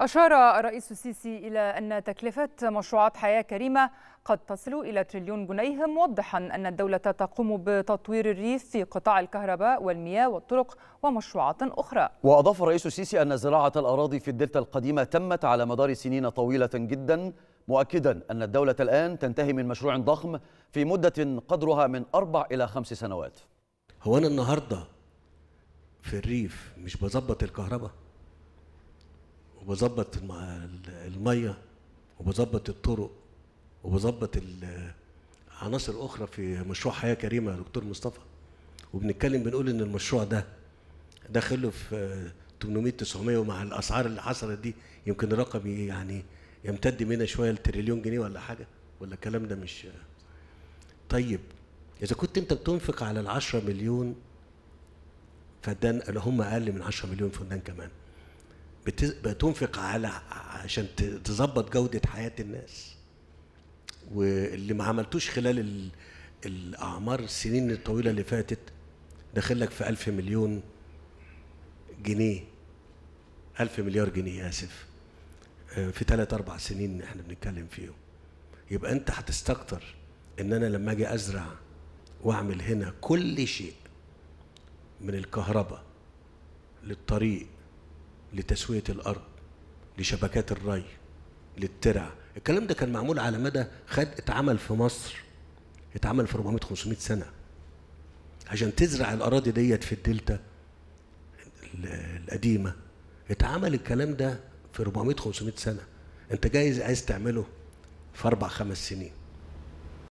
أشار الرئيس السيسي إلى أن تكلفة مشروعات حياة كريمة قد تصل إلى تريليون جنيه موضحا أن الدولة تقوم بتطوير الريف في قطاع الكهرباء والمياه والطرق ومشروعات أخرى وأضاف الرئيس السيسي أن زراعة الأراضي في الدلتا القديمة تمت على مدار سنين طويلة جدا مؤكدا أن الدولة الآن تنتهي من مشروع ضخم في مدة قدرها من أربع إلى خمس سنوات هو أنا النهاردة في الريف مش بظبط الكهرباء وبظبط الميه وبظبط الطرق وبظبط عناصر اخرى في مشروع حياه كريمه يا دكتور مصطفى وبنتكلم بنقول ان المشروع ده داخله في 800 900 ومع الاسعار اللي حصلت دي يمكن الرقم يعني يمتد منها شويه لتريليون جنيه ولا حاجه ولا الكلام ده مش طيب اذا كنت انت بتنفق على ال 10 مليون فدان اللي هم اقل من 10 مليون فدان كمان بتنفق على عشان تظبط جوده حياه الناس واللي ما عملتوش خلال الاعمار السنين الطويله اللي فاتت داخلك في ألف مليون جنيه ألف مليار جنيه آسف آه، في ثلاث أربع سنين إحنا بنتكلم فيهم يبقى أنت هتستكتر إن أنا لما أجي أزرع وأعمل هنا كل شيء من الكهرباء للطريق لتسوية الأرض لشبكات الري للترع الكلام ده كان معمول على مدى خد اتعمل في مصر اتعمل في 400 500 سنة عشان تزرع الأراضي ديت في الدلتا القديمة اتعمل الكلام ده في 400 500 سنة انت جايز عايز تعمله في أربع خمس سنين